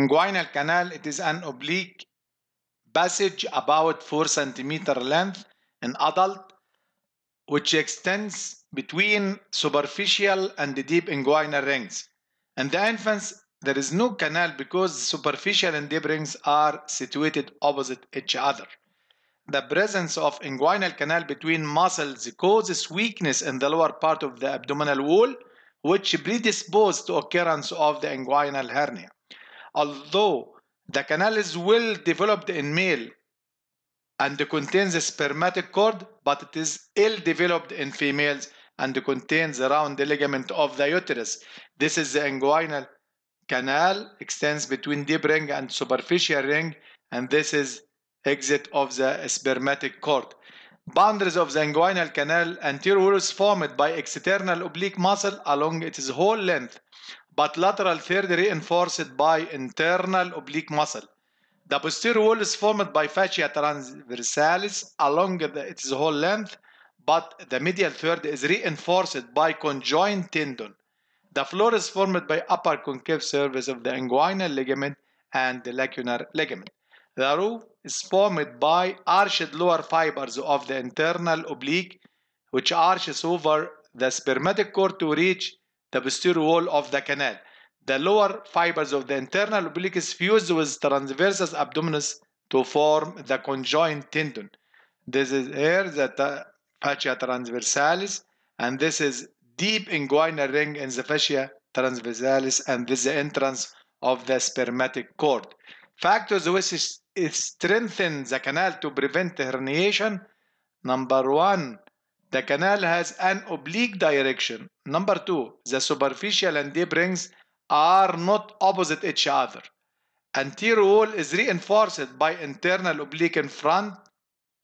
Inguinal canal, it is an oblique passage about 4 centimeter length in adult which extends between superficial and deep inguinal rings. In the infants, there is no canal because superficial and deep rings are situated opposite each other. The presence of inguinal canal between muscles causes weakness in the lower part of the abdominal wall, which predisposes to occurrence of the inguinal hernia although the canal is well developed in male and contains a spermatic cord, but it is ill developed in females and contains around the ligament of the uterus. This is the inguinal canal, extends between deep ring and superficial ring, and this is exit of the spermatic cord. Boundaries of the inguinal canal anterior is formed by external oblique muscle along its whole length but lateral third reinforced by internal oblique muscle. The posterior wall is formed by fascia transversalis along the, its whole length, but the medial third is reinforced by conjoined tendon. The floor is formed by upper concave surface of the inguinal ligament and the lacunar ligament. The roof is formed by arched lower fibers of the internal oblique, which arches over the spermatic cord to reach the posterior wall of the canal. The lower fibers of the internal obliques fuse with transversus abdominis to form the conjoint tendon. This is here the fascia transversalis and this is deep inguinal ring in the fascia transversalis and this is the entrance of the spermatic cord. Factors which strengthen the canal to prevent herniation. Number one, the canal has an oblique direction. Number two, the superficial and deep rings are not opposite each other. Anterior wall is reinforced by internal oblique in front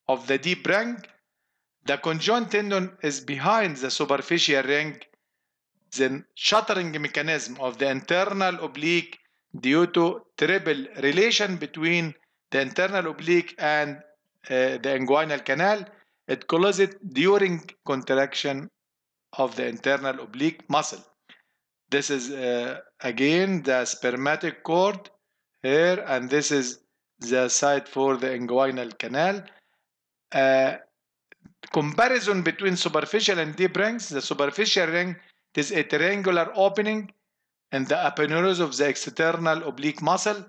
of the deep ring. The conjoint tendon is behind the superficial ring. The shuttering mechanism of the internal oblique due to triple relation between the internal oblique and uh, the inguinal canal it closes it during contraction of the internal oblique muscle. This is uh, again the spermatic cord here and this is the site for the inguinal canal. Uh, comparison between superficial and deep rings. The superficial ring is a triangular opening in the aponeurosis of the external oblique muscle,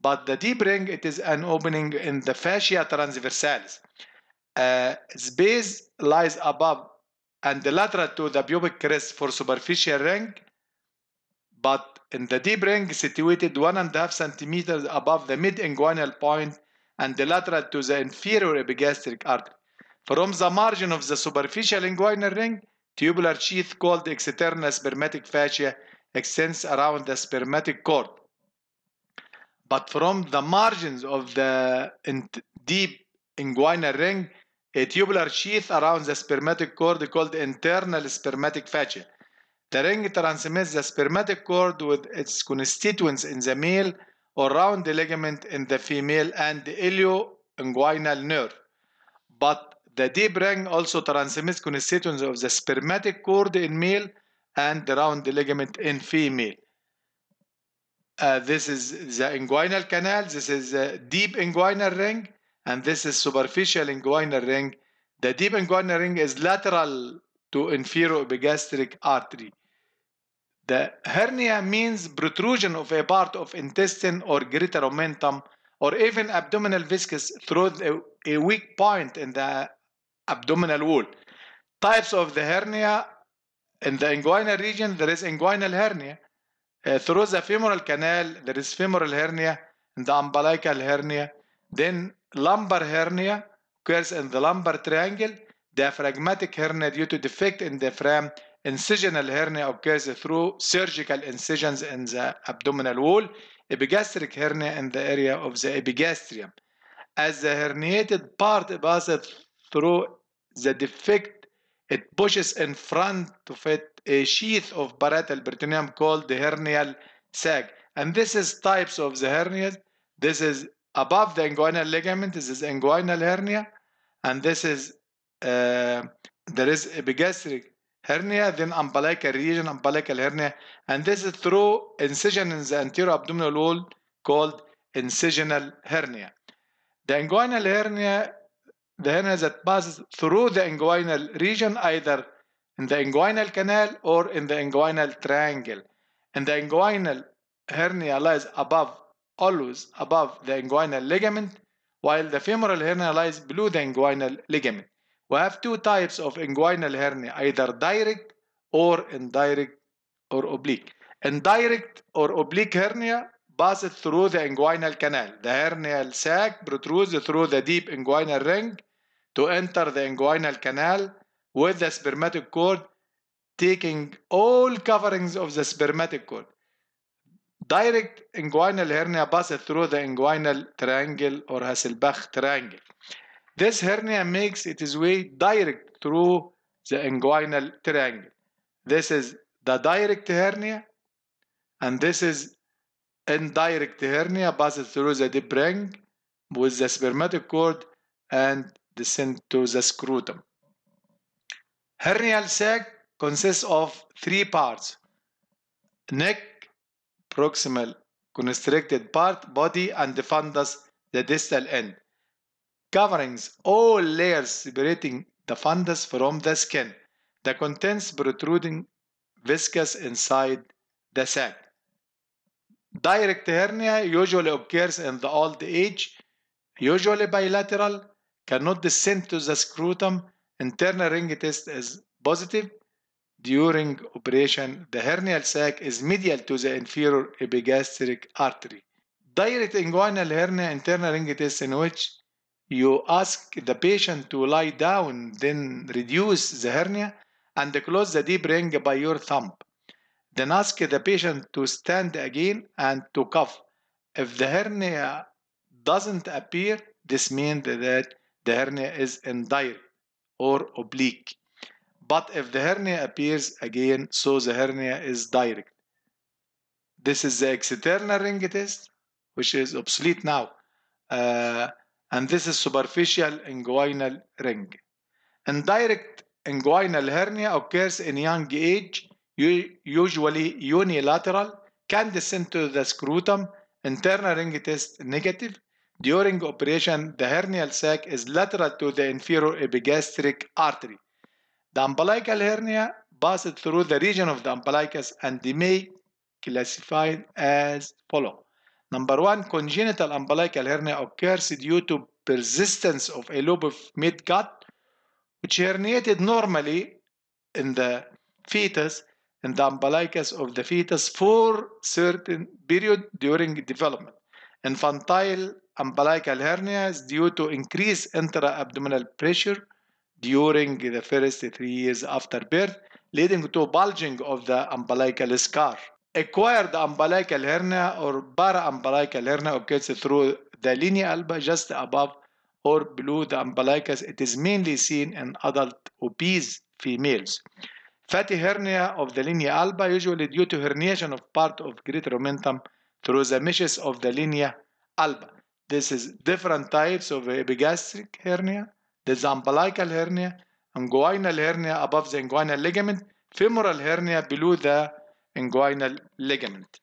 but the deep ring it is an opening in the fascia transversalis uh, space lies above and lateral to the pubic crest for superficial ring, but in the deep ring situated one and a half centimeters above the mid inguinal point and the lateral to the inferior epigastric artery. From the margin of the superficial inguinal ring, tubular sheath called external spermatic fascia extends around the spermatic cord. But from the margins of the deep inguinal ring a tubular sheath around the spermatic cord called internal spermatic fascia. The ring transmits the spermatic cord with its constituents in the male or round ligament in the female and the ilioinguinal nerve. But the deep ring also transmits constituents of the spermatic cord in male and the round ligament in female. Uh, this is the inguinal canal. This is the deep inguinal ring and this is superficial inguinal ring. The deep inguinal ring is lateral to inferior inferoepigastric artery. The hernia means protrusion of a part of intestine or greater omentum or even abdominal viscous through a weak point in the abdominal wall. Types of the hernia in the inguinal region, there is inguinal hernia. Uh, through the femoral canal, there is femoral hernia and the umbilical hernia. Then lumbar hernia occurs in the lumbar triangle. Diaphragmatic hernia due to defect in the frame. Incisional hernia occurs through surgical incisions in the abdominal wall. Epigastric hernia in the area of the epigastrium. As the herniated part passes through the defect, it pushes in front of it a sheath of parietal peritoneum called the hernial sac. And this is types of the hernias. This is above the inguinal ligament this is inguinal hernia, and this is uh, there is epigastric hernia, then umbilical region, umbilical hernia, and this is through incision in the anterior abdominal wall called incisional hernia. The inguinal hernia, the hernia that passes through the inguinal region, either in the inguinal canal or in the inguinal triangle. And the inguinal hernia lies above always above the inguinal ligament while the femoral hernia lies below the inguinal ligament. We have two types of inguinal hernia, either direct or indirect or oblique. Indirect or oblique hernia passes through the inguinal canal. The hernial sac protrudes through the deep inguinal ring to enter the inguinal canal with the spermatic cord, taking all coverings of the spermatic cord direct inguinal hernia passes through the inguinal triangle or Hasselbach triangle. This hernia makes its way direct through the inguinal triangle. This is the direct hernia and this is indirect hernia passes through the deep ring with the spermatic cord and descend to the scrotum. Hernial sac consists of three parts, neck, proximal constricted part body and the fundus the distal end covering all layers separating the fundus from the skin the contents protruding viscous inside the sac direct hernia usually occurs in the old age usually bilateral cannot descend to the scrotum internal ring test is positive during operation, the hernial sac is medial to the inferior epigastric artery. Direct inguinal hernia internal ring test in which you ask the patient to lie down, then reduce the hernia and close the deep ring by your thumb. Then ask the patient to stand again and to cough. If the hernia doesn't appear, this means that the hernia is indirect or oblique. But if the hernia appears again, so the hernia is direct. This is the external ring test, which is obsolete now. Uh, and this is superficial inguinal ring. Indirect inguinal hernia occurs in young age, usually unilateral, can descend to the scrotum, internal ring test negative. During operation, the hernial sac is lateral to the inferior epigastric artery. The umbilical hernia passed through the region of the umbilicus and they may classified as follow. Number one, congenital umbilical hernia occurs due to persistence of a lobe of mid-gut which herniated normally in the fetus in the umbilicus of the fetus for certain period during development. Infantile umbilical hernias due to increased intra-abdominal pressure during the first three years after birth, leading to bulging of the umbilical scar. Acquired umbilical hernia or paraumbilical hernia occurs through the linea alba just above or below the umbilicus. It is mainly seen in adult obese females. Fatty hernia of the linea alba usually due to herniation of part of great omentum through the meshes of the linea alba. This is different types of epigastric hernia the umbilical hernia, inguinal hernia above the inguinal ligament, femoral hernia below the inguinal ligament.